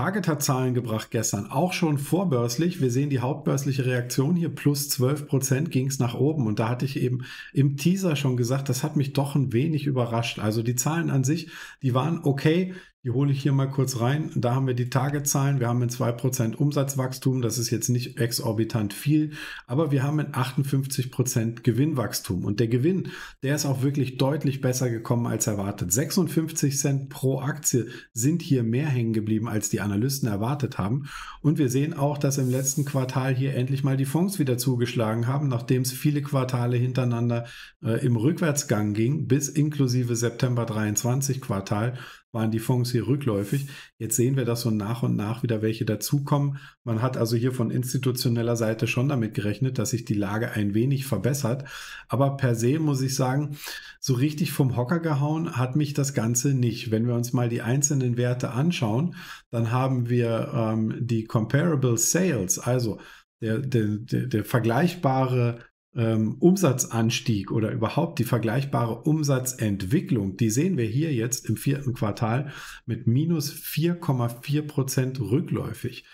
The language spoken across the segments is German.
Target hat zahlen gebracht gestern, auch schon vorbörslich. Wir sehen die hauptbörsliche Reaktion hier, plus 12 Prozent ging es nach oben. Und da hatte ich eben im Teaser schon gesagt, das hat mich doch ein wenig überrascht. Also die Zahlen an sich, die waren okay. Die hole ich hier mal kurz rein. Da haben wir die Tagezahlen. Wir haben ein 2% Umsatzwachstum. Das ist jetzt nicht exorbitant viel, aber wir haben ein 58% Gewinnwachstum. Und der Gewinn, der ist auch wirklich deutlich besser gekommen als erwartet. 56 Cent pro Aktie sind hier mehr hängen geblieben, als die Analysten erwartet haben. Und wir sehen auch, dass im letzten Quartal hier endlich mal die Fonds wieder zugeschlagen haben, nachdem es viele Quartale hintereinander äh, im Rückwärtsgang ging, bis inklusive September 23 Quartal waren die Fonds hier rückläufig. Jetzt sehen wir, dass so nach und nach wieder welche dazukommen. Man hat also hier von institutioneller Seite schon damit gerechnet, dass sich die Lage ein wenig verbessert. Aber per se muss ich sagen, so richtig vom Hocker gehauen hat mich das Ganze nicht. Wenn wir uns mal die einzelnen Werte anschauen, dann haben wir ähm, die Comparable Sales, also der, der, der, der vergleichbare ähm, Umsatzanstieg oder überhaupt die vergleichbare Umsatzentwicklung, die sehen wir hier jetzt im vierten Quartal mit minus 4,4 Prozent rückläufig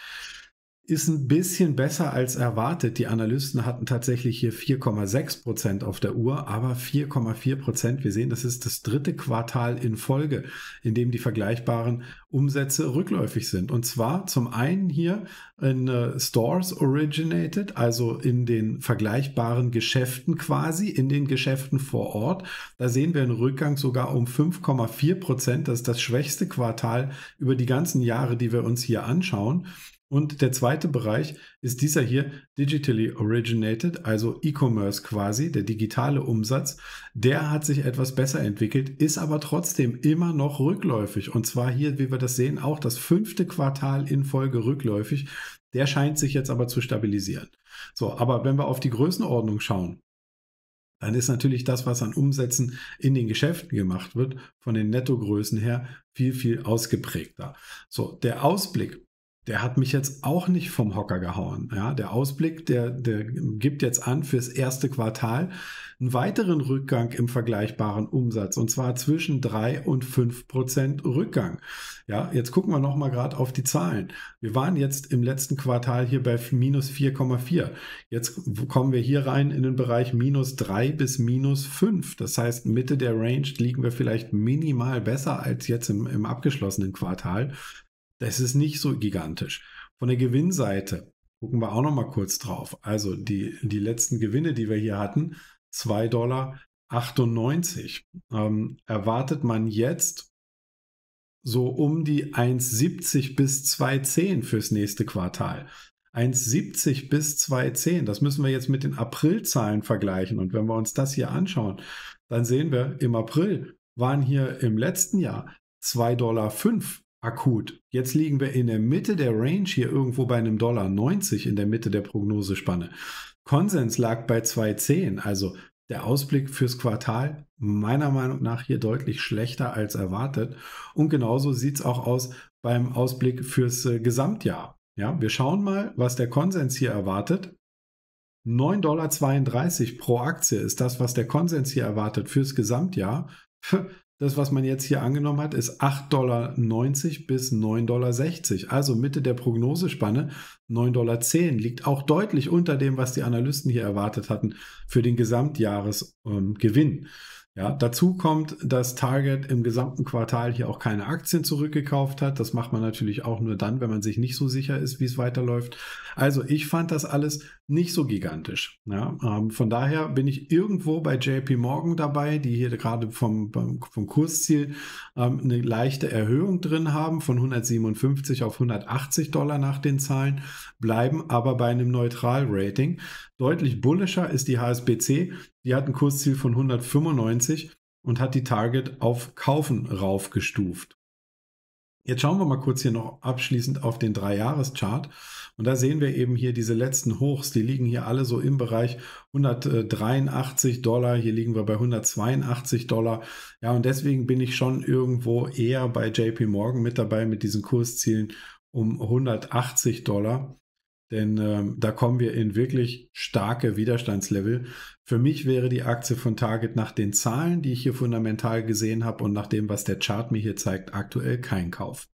ist ein bisschen besser als erwartet. Die Analysten hatten tatsächlich hier 4,6 Prozent auf der Uhr, aber 4,4 Prozent. Wir sehen, das ist das dritte Quartal in Folge, in dem die vergleichbaren Umsätze rückläufig sind. Und zwar zum einen hier in äh, Stores originated, also in den vergleichbaren Geschäften quasi, in den Geschäften vor Ort. Da sehen wir einen Rückgang sogar um 5,4 Prozent. Das ist das schwächste Quartal über die ganzen Jahre, die wir uns hier anschauen. Und der zweite Bereich ist dieser hier, Digitally Originated, also E-Commerce quasi, der digitale Umsatz. Der hat sich etwas besser entwickelt, ist aber trotzdem immer noch rückläufig. Und zwar hier, wie wir das sehen, auch das fünfte Quartal in Folge rückläufig. Der scheint sich jetzt aber zu stabilisieren. So, aber wenn wir auf die Größenordnung schauen, dann ist natürlich das, was an Umsätzen in den Geschäften gemacht wird, von den Nettogrößen her viel, viel ausgeprägter. So, der Ausblick der hat mich jetzt auch nicht vom Hocker gehauen. Ja, der Ausblick, der, der gibt jetzt an fürs erste Quartal einen weiteren Rückgang im vergleichbaren Umsatz und zwar zwischen drei und fünf Prozent Rückgang. Ja, jetzt gucken wir nochmal gerade auf die Zahlen. Wir waren jetzt im letzten Quartal hier bei minus 4,4. Jetzt kommen wir hier rein in den Bereich minus drei bis minus fünf. Das heißt, Mitte der Range liegen wir vielleicht minimal besser als jetzt im, im abgeschlossenen Quartal. Das ist nicht so gigantisch. Von der Gewinnseite gucken wir auch noch mal kurz drauf. Also die, die letzten Gewinne, die wir hier hatten, 2,98 Dollar. Ähm, erwartet man jetzt so um die 1,70 bis 2,10 fürs nächste Quartal. 1,70 bis 2,10, das müssen wir jetzt mit den Aprilzahlen vergleichen. Und wenn wir uns das hier anschauen, dann sehen wir, im April waren hier im letzten Jahr 2,05 Dollar akut. Jetzt liegen wir in der Mitte der Range hier irgendwo bei einem Dollar 90 in der Mitte der Prognosespanne. Konsens lag bei 2,10, also der Ausblick fürs Quartal meiner Meinung nach hier deutlich schlechter als erwartet. Und genauso sieht es auch aus beim Ausblick fürs äh, Gesamtjahr. Ja, wir schauen mal, was der Konsens hier erwartet. 9,32 Dollar pro Aktie ist das, was der Konsens hier erwartet fürs Gesamtjahr. Das, was man jetzt hier angenommen hat, ist 8,90 Dollar bis 9,60 Dollar. Also Mitte der Prognosespanne 9,10 Dollar liegt auch deutlich unter dem, was die Analysten hier erwartet hatten für den Gesamtjahresgewinn. Ähm, ja, dazu kommt, dass Target im gesamten Quartal hier auch keine Aktien zurückgekauft hat. Das macht man natürlich auch nur dann, wenn man sich nicht so sicher ist, wie es weiterläuft. Also ich fand das alles nicht so gigantisch. Ja, ähm, von daher bin ich irgendwo bei JP Morgan dabei, die hier gerade vom, vom Kursziel ähm, eine leichte Erhöhung drin haben von 157 auf 180 Dollar nach den Zahlen, bleiben aber bei einem Neutral-Rating. Deutlich bullischer ist die HSBC, die hat ein Kursziel von 195 und hat die Target auf Kaufen raufgestuft. Jetzt schauen wir mal kurz hier noch abschließend auf den Drei-Jahres-Chart. Und da sehen wir eben hier diese letzten Hochs, die liegen hier alle so im Bereich 183 Dollar, hier liegen wir bei 182 Dollar. Ja, und deswegen bin ich schon irgendwo eher bei JP Morgan mit dabei mit diesen Kurszielen um 180 Dollar. Denn ähm, da kommen wir in wirklich starke Widerstandslevel. Für mich wäre die Aktie von Target nach den Zahlen, die ich hier fundamental gesehen habe und nach dem, was der Chart mir hier zeigt, aktuell kein Kauf.